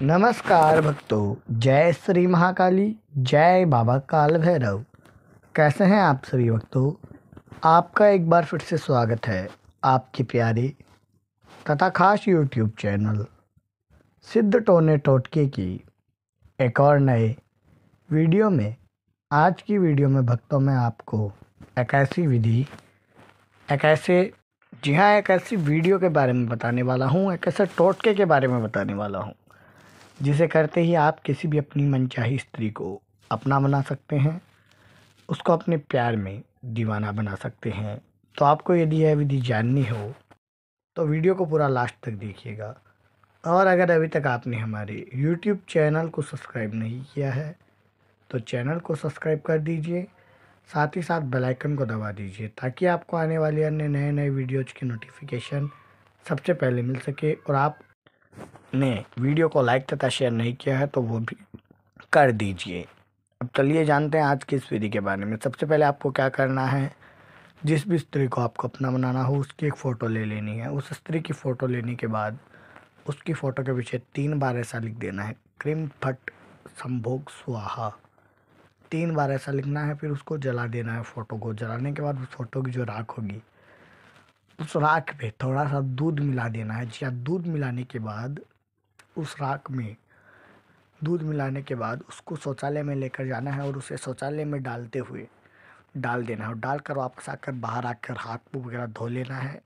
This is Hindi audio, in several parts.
नमस्कार भक्तों जय श्री महाकाली जय बाबा काल भैरव कैसे हैं आप सभी भक्तों आपका एक बार फिर से स्वागत है आपके प्यारे तथा खास यूट्यूब चैनल सिद्ध टोने टोटके की एक और नए वीडियो में आज की वीडियो में भक्तों में आपको एक ऐसी विधि एक ऐसे जी हाँ एक ऐसी वीडियो के बारे में बताने वाला हूँ एक ऐसे टोटके के बारे में बताने वाला हूँ जिसे करते ही आप किसी भी अपनी मनचाही स्त्री को अपना बना सकते हैं उसको अपने प्यार में दीवाना बना सकते हैं तो आपको यदि यह विधि जाननी हो तो वीडियो को पूरा लास्ट तक देखिएगा और अगर अभी तक आपने हमारे यूट्यूब चैनल को सब्सक्राइब नहीं किया है तो चैनल को सब्सक्राइब कर दीजिए साथ ही साथ बेल आइकन को दबा दीजिए ताकि आपको आने वाली अन्य नए नए वीडियोज की नोटिफिकेशन सबसे पहले मिल सके और आप ने वीडियो को लाइक तथा शेयर नहीं किया है तो वो भी कर दीजिए अब चलिए जानते हैं आज की इस विधि के बारे में सबसे पहले आपको क्या करना है जिस भी स्त्री को आपको अपना बनाना हो उसकी एक फ़ोटो ले लेनी है उस स्त्री की फ़ोटो लेने के बाद उसकी फ़ोटो के पीछे तीन बार ऐसा लिख देना है क्रिम फट संभोग स्वाहा तीन बार ऐसा लिखना है फिर उसको जला देना है फ़ोटो को जलाने के बाद उस फ़ोटो की जो राख होगी उस राख पे थोड़ा सा दूध मिला देना है या दूध मिलाने के बाद उस राख में दूध मिलाने के बाद उसको शौचालय में लेकर जाना है और उसे शौचालय में डालते हुए डाल देना है और डाल कर वापस आकर बाहर आकर हाथ मुँह वगैरह धो लेना है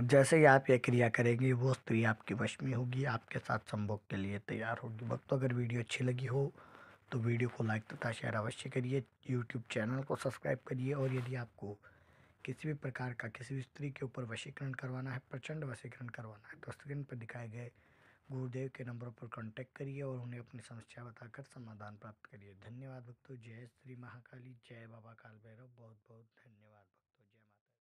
जैसे ही आप यह क्रिया करेंगे वो स्त्री आपकी वश में होगी आपके साथ संभोग के लिए तैयार होगी वक्त अगर वीडियो अच्छी लगी हो तो वीडियो को लाइक तथा शेयर अवश्य करिए यूट्यूब चैनल को सब्सक्राइब करिए और यदि आपको किसी भी प्रकार का किसी भी स्त्री के ऊपर वशीकरण करवाना है प्रचंड वशीकरण करवाना है तो स्क्रीन पर दिखाए गए गुरुदेव के नंबर पर कांटेक्ट करिए और उन्हें अपनी समस्या बताकर समाधान प्राप्त करिए धन्यवाद भक्तों जय श्री महाकाली जय बाबा काल भैरव बहुत बहुत धन्यवाद